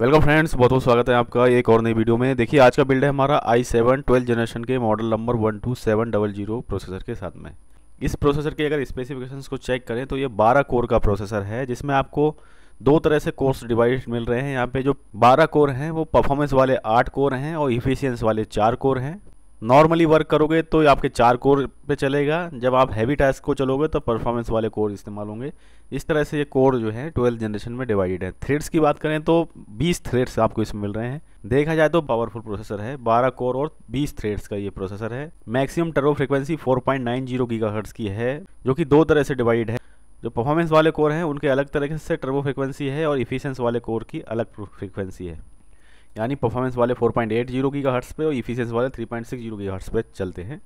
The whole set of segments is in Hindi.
वेलकम फ्रेंड्स बहुत बहुत स्वागत है आपका एक और नई वीडियो में देखिए आज का बिल्ड है हमारा आई सेवन ट्वेल्थ जनरेशन के model number one two seven double zero processor के साथ में इस प्रोसेसर के अगर स्पेसिफिकेशंस को चेक करें तो ये बारह कोर का प्रोसेसर है जिसमें आपको दो तरह से कोर्स डिवाइस मिल रहे हैं यहाँ पे जो बारह कोर हैं वो परफॉर्मेंस वाले आठ कोर हैं और इफिशियंस वाले चार कोर हैं नॉर्मली वर्क करोगे तो आपके चार कोर पे चलेगा जब आप हैवी टास्क को चलोगे तो परफॉर्मेंस वाले कोर इस्तेमाल होंगे इस तरह से ये कोर जो है ट्वेल्थ जनरेशन में डिवाइडेड है थ्रेड्स की बात करें तो 20 थ्रेड्स आपको इसमें मिल रहे हैं देखा जाए तो पावरफुल प्रोसेसर है 12 कोर और 20 थ्रेड्स का ये प्रोसेसर है maximum turbo frequency four point की है जो कि दो तरह से डिवाइड है जो परफॉर्मेंस वाले कोर हैं उनके अलग तरह से टर्बो फ्रिक्वेंसी है और इफिशेंस वाले कोर की अलग फ्रिक्वेंसी है यानी परफॉर्मेंस वाले four point eight zero hertz पर और इफिशियंस वाले पॉइंट सिक्स जीरो की हर्ट्स पर चलते हैं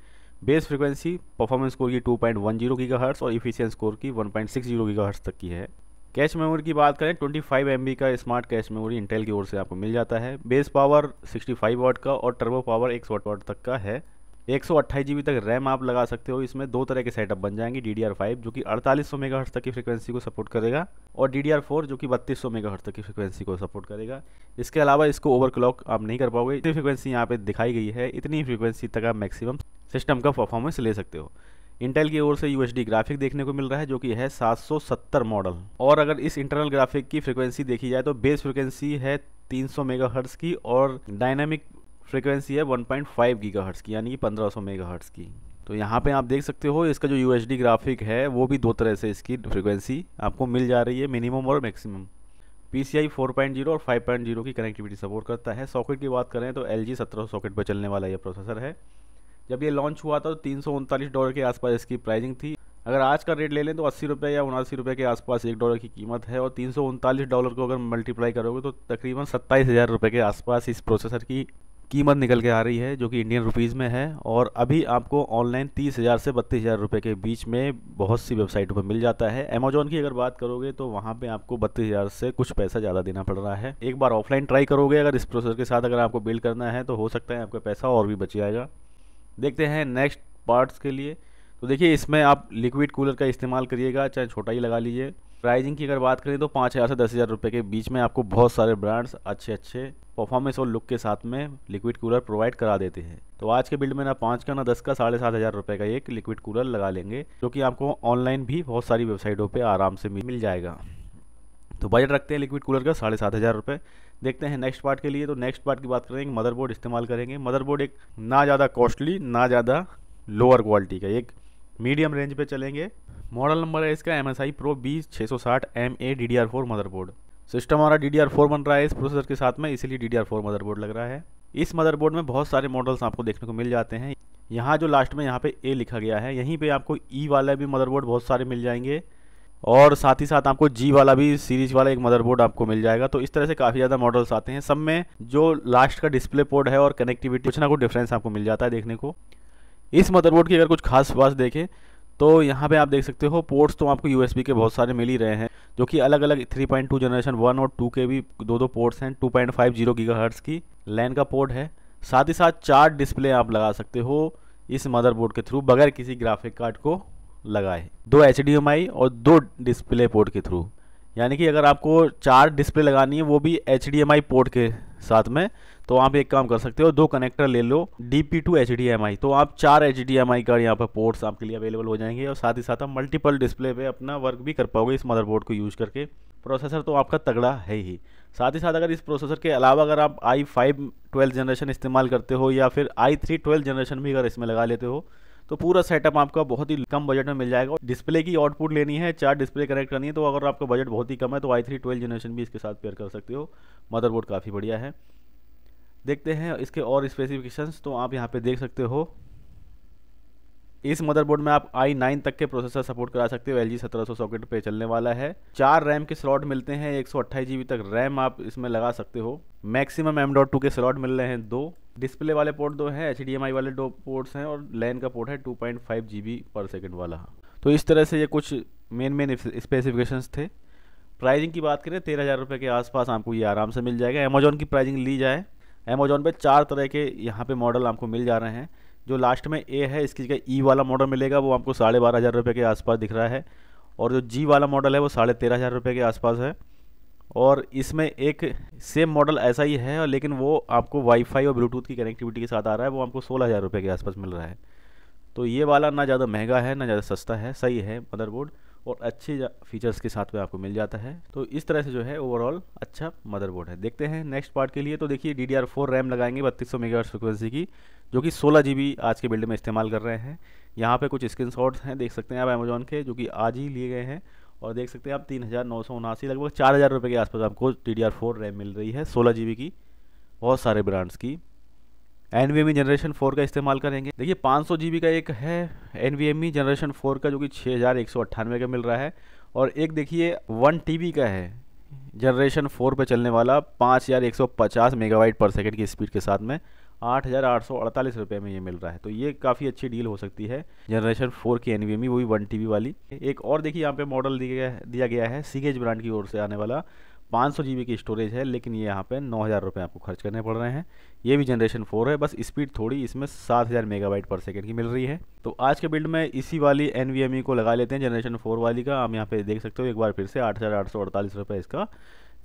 बेस फ्रीक्वेंसी परफॉर्मेंस कोर की 2.10 हर्ट्स और इफिशियंस कोर की 1.60 हर्ट्स तक की है कैश मेमोरी की बात करें 25 फाइव का स्मार्ट कैश मेमोरी इंटेल की ओर से आपको मिल जाता है बेस पावर 65 वाट का और टर्बो पावर एक सौ वाट तक का है एक सौ तक रैम आप लगा सकते हो इसमें दो तरह के सेटअप बन जाएंगे डी डी आर फाइव जो कि अड़तालीस सौ मेगाहर्ट्ज तक की फ्रीक्वेंसी को सपोर्ट करेगा और डी डी आर फोर जो कि बत्तीस सौ मेगाहर्ट्ज तक की फ्रीक्वेंसी को सपोर्ट करेगा इसके अलावा इसको ओवर क्लॉक आप नहीं कर पाओगे इतनी फ्रीक्वेंसी यहाँ पे दिखाई गई है इतनी फ्रीक्वेंसी तक आप मैक्सिमम सिस्टम का परफॉर्मेंस ले सकते हो इंटेल की ओर से यू ग्राफिक देखने को मिल रहा है जो कि है सत्तर मॉडल और अगर इस इंटरनल ग्राफिक की फ्रिक्वेंसी देखी जाए तो बेस फ्रिक्वेंसी है 300 मेगाहर्ट्ज की और डायनामिक फ्रिक्वेंसी है 1.5 पॉइंट की यानी कि 1500 सौ की तो यहाँ पे आप देख सकते हो इसका जो यू ग्राफिक है वो भी दो तरह से इसकी फ्रिक्वेंसी आपको मिल जा रही है मिनिमम और maximum P C I four point zero और फाइव पॉइंट जीरो की कनेक्टिविटी सपोर्ट करता है सॉकेट की बात करें तो एल जी सत्रह सॉकेट पर चलने वाला यह प्रोसेसर है जब ये लॉन्च हुआ था तो तीन सौ उनतालीस डॉलर के आसपास इसकी प्राइजिंग थी अगर आज का रेट ले लें तो अस्सी रुपये या उनासी रुपये के आसपास एक डॉलर की कीमत है और तीन सौ उनतालीस डॉलर को अगर मल्टीप्लाई करोगे तो तकरीबन सत्ताईस हज़ार रुपये के आसपास इस प्रोसेसर की कीमत निकल के आ रही है जो कि इंडियन रुपीज़ में है और अभी आपको ऑनलाइन तीस हज़ार से बत्तीस हज़ार रुपये के बीच में बहुत सी वेबसाइटों पर मिल जाता है अमेजोन की अगर बात करोगे तो वहाँ पे आपको बत्तीस हज़ार से कुछ पैसा ज़्यादा देना पड़ रहा है एक बार ऑफलाइन ट्राई करोगे अगर इस प्रोसेस के साथ अगर आपको बिल्ड करना है तो हो सकता है आपका पैसा और भी बच जाएगा देखते हैं नेक्स्ट पार्ट्स के लिए तो देखिए इसमें आप लिक्विड कूलर का इस्तेमाल करिएगा चाहे छोटा ही लगा लीजिए प्राइजिंग की अगर बात करें तो पाँच हज़ार से दस हज़ार रुपये के बीच में आपको बहुत सारे ब्रांड्स अच्छे अच्छे परफॉर्मेंस और लुक के साथ में लिक्विड कूलर प्रोवाइड करा देते हैं तो आज के बिल्ड में ना पाँच का ना दस का साढ़े सात हज़ार रुपये का एक लिक्विड कूलर लगा लेंगे जो कि आपको ऑनलाइन भी बहुत सारी वेबसाइटों पर आराम से मिल जाएगा तो बजट रखते हैं लिक्विड कूलर का साढ़े सात हज़ार रुपये देखते हैं नेक्स्ट पार्ट के लिए तो नेक्स्ट पार्ट की बात करेंगे मदरबोर्ड इस्तेमाल करेंगे मदरबोर्ड एक ना ज़्यादा कॉस्टली ना ज़्यादा लोअर क्वालिटी का एक मीडियम रेंज पे चलेंगे मॉडल नंबर है इसका M S I pro B छः सौ साठ M A D D R four motherboard system हमारा डी डी आर फोर बन रहा है इस प्रोसेसर के साथ में इसीलिए D D R four motherboard लग रहा है इस मदरबोर्ड में बहुत सारे मॉडल्स आपको देखने को मिल जाते हैं यहाँ जो लास्ट में यहाँ पे ए लिखा गया है यहीं पे आपको ई e वाला भी मदरबोर्ड बहुत सारे मिल जाएंगे और साथ ही साथ आपको जी वाला भी सीरीज वाला एक मदरबोर्ड आपको मिल जाएगा तो इस तरह से काफ़ी ज़्यादा मॉडल्स आते हैं सब में जो लास्ट का डिस्प्ले पोर्ट है और कनेक्टिविटी कुछ ना कुछ डिफरेंस आपको मिल जाता है देखने को इस मदरबोर्ड की अगर कुछ खास बात देखें तो यहाँ पे आप देख सकते हो पोर्ट्स तो आपको यू के बहुत सारे मिल ही रहे हैं जो कि अलग अलग 3.2 जनरेशन वन और टू के भी दो दो पोर्ट्स हैं 2.50 जीरो गीगाहर्ट्ज़ की लैन का पोर्ट है साथ ही साथ चार डिस्प्ले आप लगा सकते हो इस मदरबोर्ड के थ्रू बगैर किसी ग्राफिक कार्ड को लगाए दो एच और दो डिस्प्ले पोर्ट के थ्रू यानी कि अगर आपको चार डिस्प्ले लगानी है वो भी एच पोर्ट के साथ में तो आप एक काम कर सकते हो दो कनेक्टर ले लो D P to H D M I तो आप चार एच डी एम आई का यहाँ पर पोर्ट्स आपके लिए अवेलेबल हो जाएंगे और साथ ही साथ आप मल्टीपल डिस्प्ले पे अपना वर्क भी कर पाओगे इस मदरबोर्ड को यूज़ करके प्रोसेसर तो आपका तगड़ा है ही साथ ही साथ अगर इस प्रोसेसर के अलावा अगर आप आई फाइव ट्वेल्थ जनरेशन इस्तेमाल करते हो या फिर आई थ्री ट्वेल्थ जनरेशन भी अगर इसमें लगा लेते हो तो पूरा सेटअप आपका बहुत ही कम बजट में मिल जाएगा डिस्प्ले की आउटपुट लेनी है चार डिस्प्ले कनेक्ट करनी है तो अगर आपका बजट बहुत ही कम है तो आई थ्री ट्वेल्व जनरेशन भी इसके साथ पेयर कर सकते हो मदरबोर्ड काफ़ी बढ़िया है देखते हैं इसके और स्पेसिफिकेशंस तो आप यहाँ पे देख सकते हो इस मदरबोर्ड में आप आई नाइन तक के प्रोसेसर सपोर्ट करा सकते हो एल जी सत्रह सौ सॉकेट पे चलने वाला है चार रैम के स्लॉट मिलते हैं एक सौ अट्ठाईस तक रैम आप इसमें लगा सकते हो मैक्सिमम एम डॉट टू के स्लॉट मिल रहे हैं दो डिस्प्ले वाले पोर्ट दो हैं एच वाले दो पोर्ट्स हैं और लैन का पोर्ट है 2.5 पॉइंट पर सेकेंड वाला तो इस तरह से ये कुछ मेन मेन स्पेसिफिकेशंस थे प्राइजिंग की बात करें तेरह हज़ार रुपये के आसपास आपको ये आराम से मिल जाएगा अमेजोन की प्राइजिंग ली जाए अमेजोन पे चार तरह के यहाँ पे मॉडल आपको मिल जा रहे हैं जो लास्ट में ए है इसकी जगह ई e वाला मॉडल मिलेगा वो आपको साढ़े बारह हज़ार रुपये के आसपास दिख रहा है और जो जी वाला मॉडल है वो साढ़े तेरह हज़ार रुपये के आसपास है और इसमें एक सेम मॉडल ऐसा ही है और लेकिन वो आपको वाईफाई और ब्लूटूथ की कनेक्टिविटी के साथ आ रहा है वो आपको सोलह हज़ार रुपये के आसपास मिल रहा है तो ये वाला ना ज़्यादा महंगा है ना ज़्यादा सस्ता है सही है मदरबोर्ड और अच्छे फीचर्स के साथ में आपको मिल जाता है तो इस तरह से जो है ओवरऑल अच्छा मदरबोर्ड है देखते हैं नेक्स्ट पार्ट के लिए तो देखिए D D R four RAM लगाएंगे बत्तीस सौ मेगा फ्रिक्वेंसी की जो कि सोलह जी बी आज के बिल्ड में इस्तेमाल कर रहे हैं यहाँ पे कुछ स्क्रीन हैं देख सकते हैं आप अमेजोन के जो कि आज ही लिए गए हैं और देख सकते हैं आप तीन हज़ार नौ सौ उनासी लगभग चार हज़ार रुपये के आसपास आपको T D R four RAM मिल रही है सोलह जी बी की बहुत सारे ब्रांड्स की N V M E generation four का इस्तेमाल करेंगे देखिए पाँच सौ जी बी का एक है N V M E generation four का जो कि छः हज़ार एक सौ अट्ठानवे का मिल रहा है और एक देखिए वन टी बी का है जनरेशन फोर पर चलने वाला पाँच हज़ार एक सौ पचास मेगावाइट पर सेकेंड की स्पीड के साथ में आठ हज़ार आठ सौ अड़तालीस रुपये में ये मिल रहा है तो ये काफ़ी अच्छी डील हो सकती है जनरेशन फोर की एन वो भी वन टी वाली एक और देखिए यहाँ पे मॉडल दिया गया है सीगेज ब्रांड की ओर से आने वाला पाँच सौ की स्टोरेज है लेकिन ये यहाँ पे नौ हज़ार रुपये आपको खर्च करने पड़ रहे हैं ये भी जनरेशन फोर है बस स्पीड थोड़ी इसमें सात हज़ार मेगाबाइट पर सेकेंड की मिल रही है तो आज के बिल्ड में इसी वाली एन e को लगा लेते हैं जनरेशन फोर वाली का आप यहाँ पे देख सकते हो एक बार फिर से आठ हज़ार आठ सौ अड़तालीस रुपये इसका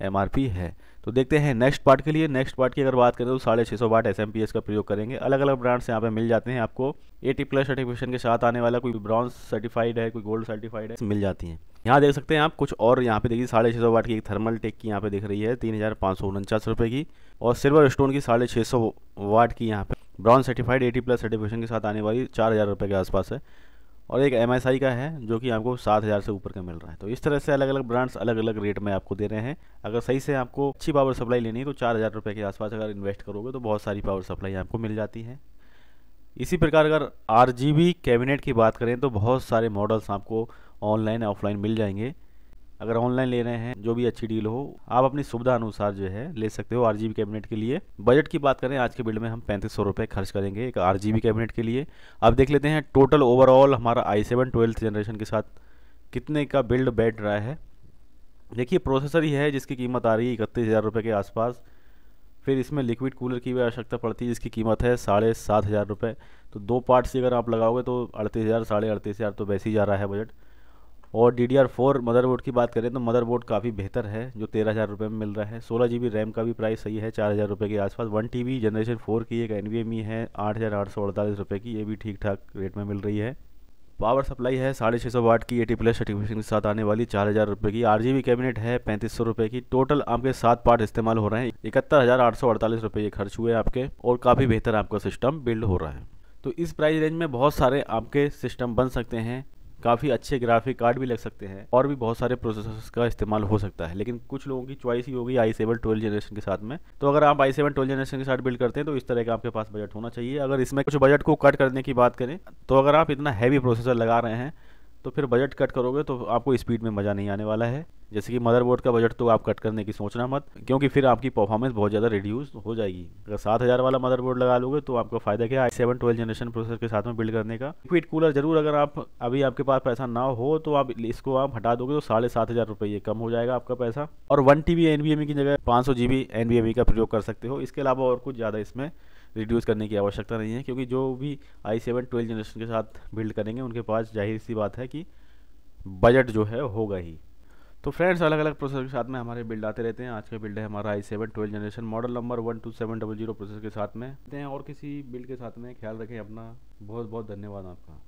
एम है तो देखते हैं नेक्स्ट पार्ट के लिए नेक्स्ट पार्ट की अगर बात करें तो साढ़े छः सौ वाट एस का प्रयोग करेंगे अलग अलग ब्रांड्स यहाँ पे मिल जाते हैं आपको एटी प्लस सर्टिफिकेशन के साथ आने वाला कोई ब्रॉन्ज सर्टिफाइड है कोई गोल्ड सर्टिफाइड है मिल जाती हैं यहाँ देख सकते हैं आप कुछ और यहाँ पे देखिए साढ़े छः सौ वाट की एक थर्मल टेक की यहाँ पे दिख रही है तीन हज़ार सौ उनचास की और सिल्वर स्टोन की साढ़े छः सौ वाट की यहाँ पे bronze certified eighty plus certification के साथ आने वाली चार हज़ार के आसपास है और एक एम का है जो कि आपको सात हज़ार से ऊपर का मिल रहा है तो इस तरह से अलग अलग ब्रांड्स अलग अलग रेट में आपको दे रहे हैं अगर सही से आपको अच्छी पावर सप्लाई लेनी है तो चार हज़ार रुपये के आसपास अगर इन्वेस्ट करोगे तो बहुत सारी पावर सप्लाई आपको मिल जाती है इसी प्रकार अगर आर कैबिनेट की बात करें तो बहुत सारे मॉडल्स आपको ऑनलाइन ऑफलाइन मिल जाएंगे अगर ऑनलाइन ले रहे हैं जो भी अच्छी डील हो आप अपनी सुविधा अनुसार जो है ले सकते हो आर जी कैबिनेट के लिए बजट की बात करें आज के बिल्ड में हम पैंतीस सौ रुपये खर्च करेंगे एक आर जी कैबिनेट के लिए अब देख लेते हैं टोटल ओवरऑल हमारा आई सेवन ट्वेल्थ जनरेशन के साथ कितने का बिल्ड बैठ रहा है देखिए प्रोसेसर ही है जिसकी कीमत आ रही है इकतीस हज़ार रुपये के आसपास फिर इसमें लिक्विड कूलर की भी आवश्यकता पड़ती है जिसकी कीमत है साढ़े सात हज़ार रुपये तो दो पार्ट से अगर आप लगाओगे तो अड़तीस हज़ार साढ़े अड़तीस हज़ार तो वैसे ही जा रहा है बजट और D D R four motherboard की बात करें तो मदरबोर्ड काफ़ी बेहतर है जो तेरह हज़ार रुपये में मिल रहा है सोलह जी बी रैम का भी प्राइस सही है चार हज़ार रुपये के आसपास one T B generation four की एक एन है आठ हज़ार आठ सौ अड़तालीस रुपये की ये भी ठीक ठाक रेट में मिल रही है पावर सप्लाई है साढ़े छः सौ वाट की एटी प्लस सर्टिफिकेशन के साथ आने वाली चार हज़ार रुपये की आर जी बी कैबिनेट है पैंतीस सौ रुपये की टोटल आपके सात पार्ट इस्तेमाल हो रहे हैं इकहत्तर हज़ार आठ सौ अड़तालीस रुपये ये खर्च हुए आपके और काफ़ी बेहतर आपका सिस्टम बिल्ड हो रहा है तो इस प्राइस रेंज में बहुत सारे आपके सिस्टम बन सकते हैं काफ़ी अच्छे ग्राफिक कार्ड भी लग सकते हैं और भी बहुत सारे प्रोसेसर्स का इस्तेमाल हो सकता है लेकिन कुछ लोगों की चॉइस ही होगी आई सेवन ट्वेल्व जनरेशन के साथ में तो अगर आप आई सेवन ट्वेल्व जनरेशन के साथ बिल्ड करते हैं तो इस तरह का आपके पास बजट होना चाहिए अगर इसमें कुछ बजट को कट करने की बात करें तो अगर आप इतना हैवी प्रोसेसर लगा रहे हैं तो फिर बजट कट करोगे तो आपको स्पीड में मज़ा नहीं आने वाला है जैसे कि मदरबोर्ड का बजट तो आप कट करने की सोचना मत क्योंकि फिर आपकी परफॉर्मेंस बहुत ज़्यादा रिड्यूस हो जाएगी अगर सात हज़ार वाला मदरबोर्ड लगा लोगे तो आपका फ़ायदा क्या है सेवन ट्वेल्व जनरेशन प्रोसेसर के साथ में बिल्ड करने का फिट कूलर जरूर अगर आप अभी आपके पास पैसा ना हो तो आप इसको आप हटा दोगे तो साढ़े सात हज़ार रुपये कम हो जाएगा आपका पैसा और वन टी बी की जगह पाँच सौ जी बी e का प्रयोग कर सकते हो इसके अलावा और कुछ ज़्यादा इसमें रिड्यूस करने की आवश्यकता नहीं है क्योंकि जो भी आई सेवन ट्वेल्थ जनरेशन के साथ बिल्ड करेंगे उनके पास जाहिर सी बात है कि बजट जो है होगा ही तो फ्रेंड्स अलग अलग प्रोसेसर के साथ में हमारे बिल्ड आते रहते हैं आज का बिल्ड है हमारा I seven twelve generation model number one two seven double zero processor के साथ में और किसी बिल्ड के साथ में ख्याल रखें अपना बहुत बहुत धन्यवाद आपका